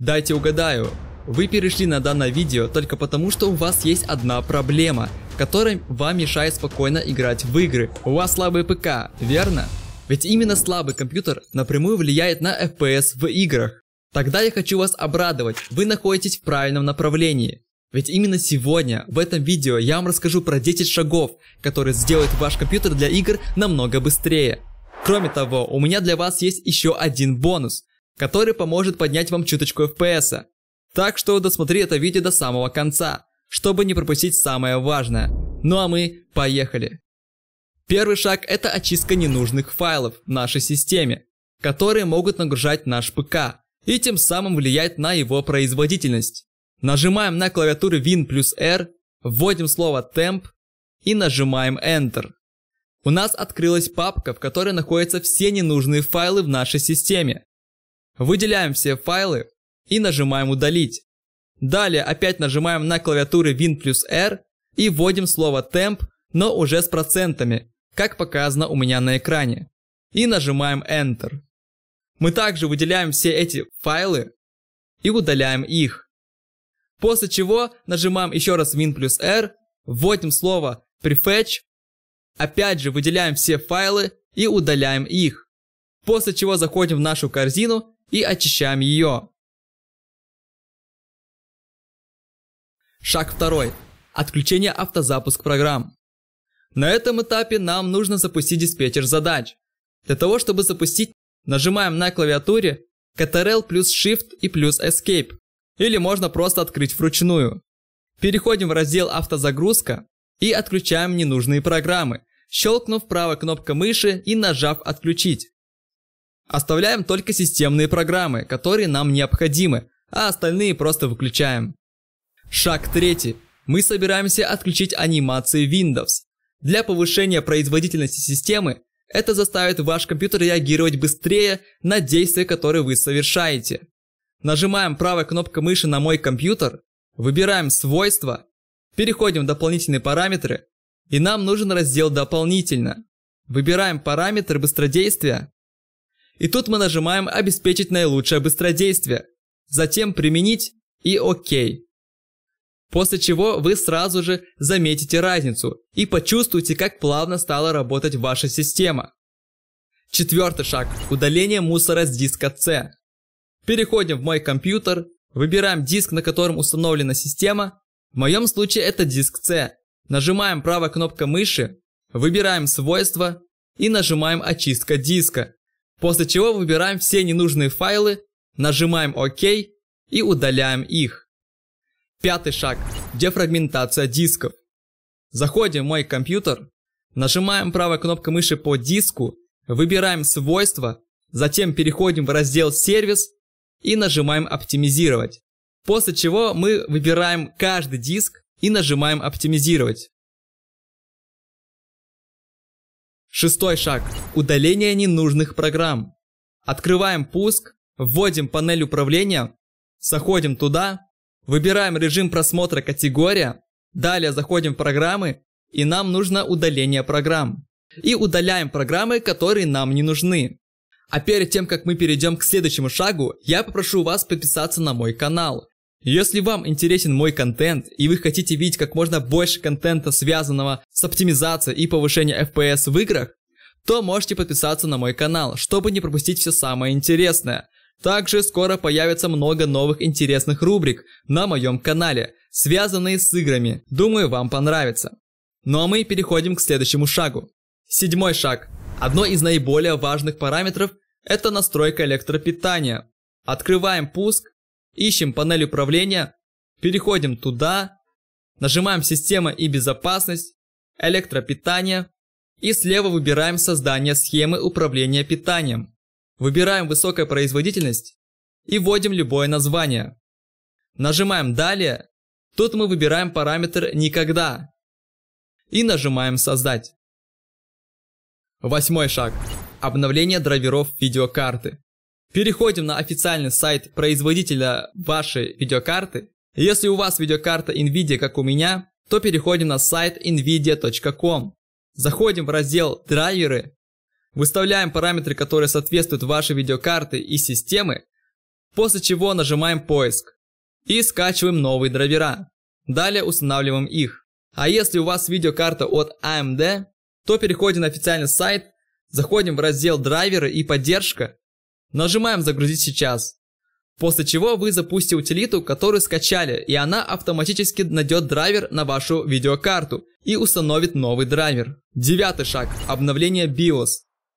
Дайте угадаю, вы перешли на данное видео только потому, что у вас есть одна проблема, которая вам мешает спокойно играть в игры. У вас слабый ПК, верно? Ведь именно слабый компьютер напрямую влияет на FPS в играх. Тогда я хочу вас обрадовать, вы находитесь в правильном направлении. Ведь именно сегодня, в этом видео, я вам расскажу про 10 шагов, которые сделают ваш компьютер для игр намного быстрее. Кроме того, у меня для вас есть еще один бонус который поможет поднять вам чуточку FPS. Так что досмотри это видео до самого конца, чтобы не пропустить самое важное. Ну а мы поехали. Первый шаг – это очистка ненужных файлов в нашей системе, которые могут нагружать наш ПК и тем самым влиять на его производительность. Нажимаем на клавиатуре Win плюс R, вводим слово Temp и нажимаем Enter. У нас открылась папка, в которой находятся все ненужные файлы в нашей системе. Выделяем все файлы и нажимаем «Удалить». Далее опять нажимаем на клавиатуре Win плюс R и вводим слово «темп», но уже с процентами, как показано у меня на экране. И нажимаем Enter. Мы также выделяем все эти файлы и удаляем их. После чего нажимаем еще раз Win плюс R, вводим слово Prefetch, опять же выделяем все файлы и удаляем их. После чего заходим в нашу корзину и очищаем ее. Шаг второй. Отключение автозапуск программ. На этом этапе нам нужно запустить диспетчер задач. Для того, чтобы запустить, нажимаем на клавиатуре Ctrl плюс Shift и плюс Escape. Или можно просто открыть вручную. Переходим в раздел «Автозагрузка» и отключаем ненужные программы, щелкнув правой кнопкой мыши и нажав «Отключить». Оставляем только системные программы, которые нам необходимы, а остальные просто выключаем. Шаг третий. Мы собираемся отключить анимации Windows. Для повышения производительности системы это заставит ваш компьютер реагировать быстрее на действия, которые вы совершаете. Нажимаем правой кнопкой мыши на «Мой компьютер», выбираем «Свойства», переходим в дополнительные параметры, и нам нужен раздел «Дополнительно». Выбираем параметр быстродействия, и тут мы нажимаем «Обеспечить наилучшее быстродействие», затем «Применить» и «Ок». После чего вы сразу же заметите разницу и почувствуете, как плавно стала работать ваша система. Четвертый шаг – удаление мусора с диска C. Переходим в мой компьютер, выбираем диск, на котором установлена система, в моем случае это диск C. Нажимаем правой кнопкой мыши, выбираем свойства и нажимаем очистка диска. После чего выбираем все ненужные файлы, нажимаем ОК и удаляем их. Пятый шаг – дефрагментация дисков. Заходим в мой компьютер, нажимаем правой кнопкой мыши по диску, выбираем свойства, затем переходим в раздел «Сервис» и нажимаем «Оптимизировать». После чего мы выбираем каждый диск и нажимаем «Оптимизировать». Шестой шаг – удаление ненужных программ. Открываем пуск, вводим панель управления, заходим туда, выбираем режим просмотра категория, далее заходим в программы и нам нужно удаление программ. И удаляем программы, которые нам не нужны. А перед тем, как мы перейдем к следующему шагу, я попрошу вас подписаться на мой канал. Если вам интересен мой контент и вы хотите видеть как можно больше контента, связанного с оптимизацией и повышением FPS в играх, то можете подписаться на мой канал, чтобы не пропустить все самое интересное. Также скоро появится много новых интересных рубрик на моем канале, связанные с играми. Думаю, вам понравится. Ну а мы переходим к следующему шагу. Седьмой шаг. Одно из наиболее важных параметров – это настройка электропитания. Открываем пуск ищем панель управления, переходим туда, нажимаем «Система и безопасность», «Электропитание» и слева выбираем создание схемы управления питанием. Выбираем «Высокая производительность» и вводим любое название. Нажимаем «Далее». Тут мы выбираем параметр «Никогда» и нажимаем «Создать». Восьмой шаг. Обновление драйверов видеокарты. Переходим на официальный сайт производителя вашей видеокарты. Если у вас видеокарта NVIDIA, как у меня, то переходим на сайт nvidia.com. Заходим в раздел «Драйверы», выставляем параметры, которые соответствуют вашей видеокарте и системы, после чего нажимаем «Поиск» и скачиваем новые драйвера. Далее устанавливаем их. А если у вас видеокарта от AMD, то переходим на официальный сайт, заходим в раздел «Драйверы» и «Поддержка», Нажимаем «Загрузить сейчас». После чего вы запустите утилиту, которую скачали, и она автоматически найдет драйвер на вашу видеокарту и установит новый драйвер. Девятый шаг – обновление BIOS.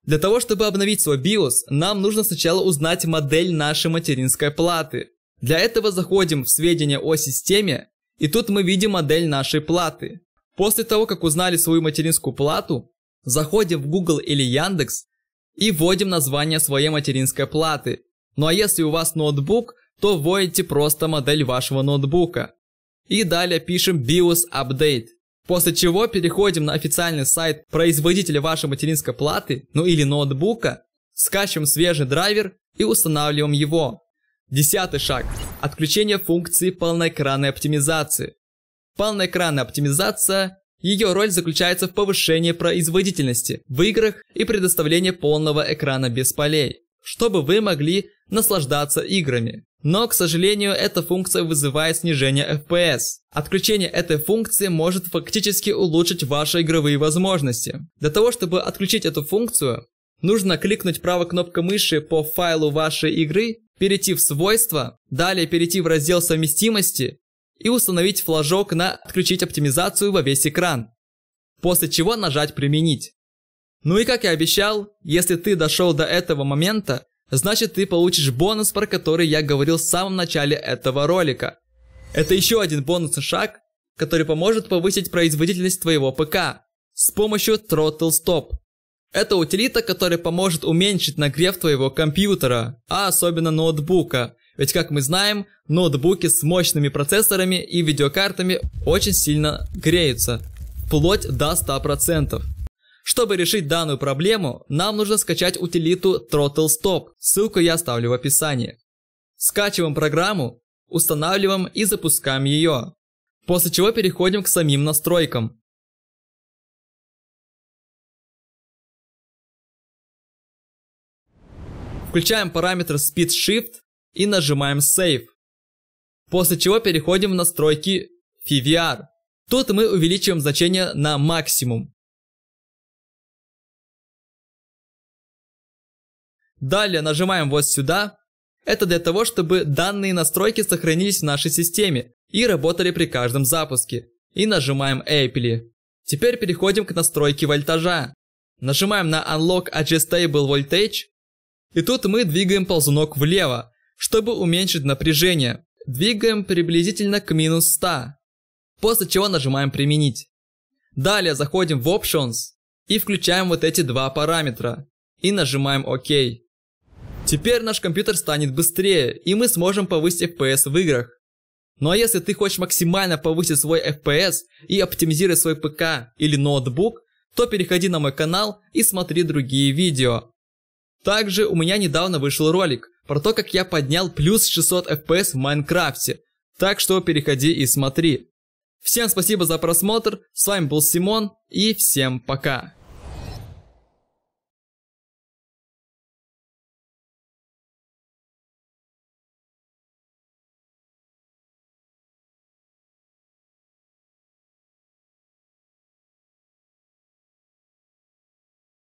Для того, чтобы обновить свой BIOS, нам нужно сначала узнать модель нашей материнской платы. Для этого заходим в сведения о системе, и тут мы видим модель нашей платы. После того, как узнали свою материнскую плату, заходим в Google или Яндекс и вводим название своей материнской платы. Ну а если у вас ноутбук, то вводите просто модель вашего ноутбука. И далее пишем BIOS Update. После чего переходим на официальный сайт производителя вашей материнской платы, ну или ноутбука, скачиваем свежий драйвер и устанавливаем его. Десятый шаг. Отключение функции полноэкранной оптимизации. Полноэкранная оптимизация ее роль заключается в повышении производительности в играх и предоставлении полного экрана без полей, чтобы вы могли наслаждаться играми. Но, к сожалению, эта функция вызывает снижение FPS. Отключение этой функции может фактически улучшить ваши игровые возможности. Для того, чтобы отключить эту функцию, нужно кликнуть правой кнопкой мыши по файлу вашей игры, перейти в свойства, далее перейти в раздел совместимости и установить флажок на «Отключить оптимизацию» во весь экран, после чего нажать «Применить». Ну и как я обещал, если ты дошел до этого момента, значит ты получишь бонус, про который я говорил в самом начале этого ролика. Это еще один бонусный шаг, который поможет повысить производительность твоего ПК с помощью Throttle Stop. Это утилита, которая поможет уменьшить нагрев твоего компьютера, а особенно ноутбука, ведь, как мы знаем, ноутбуки с мощными процессорами и видеокартами очень сильно греются, вплоть до 100%. Чтобы решить данную проблему, нам нужно скачать утилиту Throttle Stop, ссылку я оставлю в описании. Скачиваем программу, устанавливаем и запускаем ее. После чего переходим к самим настройкам. Включаем параметр Speed Shift и нажимаем Save. После чего переходим в настройки FVR. Тут мы увеличиваем значение на максимум. Далее нажимаем вот сюда. Это для того, чтобы данные настройки сохранились в нашей системе и работали при каждом запуске. И нажимаем Apply. Теперь переходим к настройке вольтажа. Нажимаем на Unlock Adjustable Voltage. И тут мы двигаем ползунок влево, чтобы уменьшить напряжение. Двигаем приблизительно к минус 100, после чего нажимаем «Применить». Далее заходим в Options и включаем вот эти два параметра и нажимаем «Ок». Теперь наш компьютер станет быстрее, и мы сможем повысить FPS в играх. Но ну а если ты хочешь максимально повысить свой FPS и оптимизировать свой ПК или ноутбук, то переходи на мой канал и смотри другие видео. Также у меня недавно вышел ролик, про то, как я поднял плюс 600 FPS в Майнкрафте. Так что переходи и смотри. Всем спасибо за просмотр, с вами был Симон и всем пока.